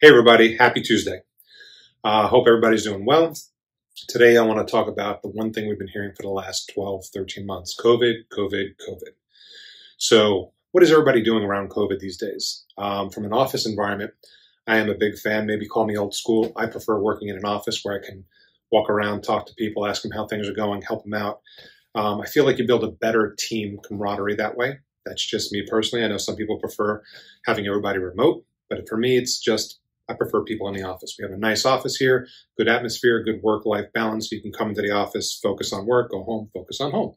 Hey, everybody. Happy Tuesday. I uh, hope everybody's doing well. Today, I want to talk about the one thing we've been hearing for the last 12, 13 months COVID, COVID, COVID. So, what is everybody doing around COVID these days? Um, from an office environment, I am a big fan. Maybe call me old school. I prefer working in an office where I can walk around, talk to people, ask them how things are going, help them out. Um, I feel like you build a better team camaraderie that way. That's just me personally. I know some people prefer having everybody remote, but for me, it's just I prefer people in the office. We have a nice office here, good atmosphere, good work life balance. You can come into the office, focus on work, go home, focus on home.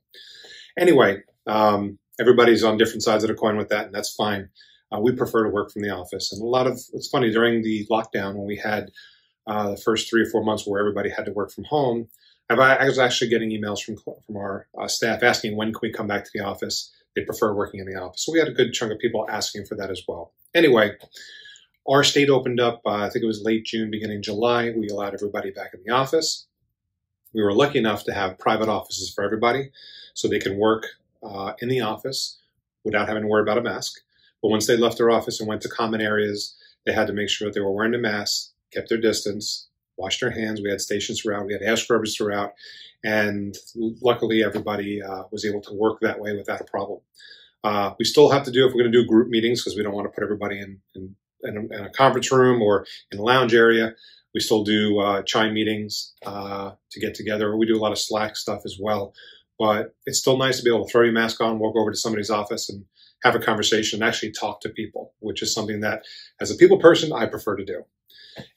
Anyway, um, everybody's on different sides of the coin with that, and that's fine. Uh, we prefer to work from the office. And a lot of it's funny during the lockdown when we had uh, the first three or four months where everybody had to work from home. I was actually getting emails from from our uh, staff asking when can we come back to the office. They prefer working in the office, so we had a good chunk of people asking for that as well. Anyway, our state opened up, uh, I think it was late June, beginning July. We allowed everybody back in the office. We were lucky enough to have private offices for everybody so they can work uh, in the office without having to worry about a mask. But once they left their office and went to common areas, they had to make sure that they were wearing a mask, kept their distance, washed their hands. We had stations throughout, we had air scrubbers throughout, and luckily everybody uh, was able to work that way without a problem. Uh, we still have to do if we're going to do group meetings because we don't want to put everybody in, in in a, in a conference room or in a lounge area. We still do uh, Chime meetings uh, to get together. We do a lot of Slack stuff as well. But it's still nice to be able to throw your mask on, walk over to somebody's office, and have a conversation and actually talk to people, which is something that, as a people person, I prefer to do.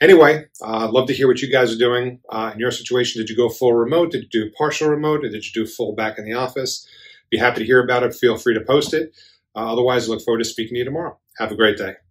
Anyway, uh, I'd uh, love to hear what you guys are doing uh, in your situation. Did you go full remote? Did you do partial remote? Or did you do full back in the office? Be happy to hear about it. Feel free to post it. Uh, otherwise, I look forward to speaking to you tomorrow. Have a great day.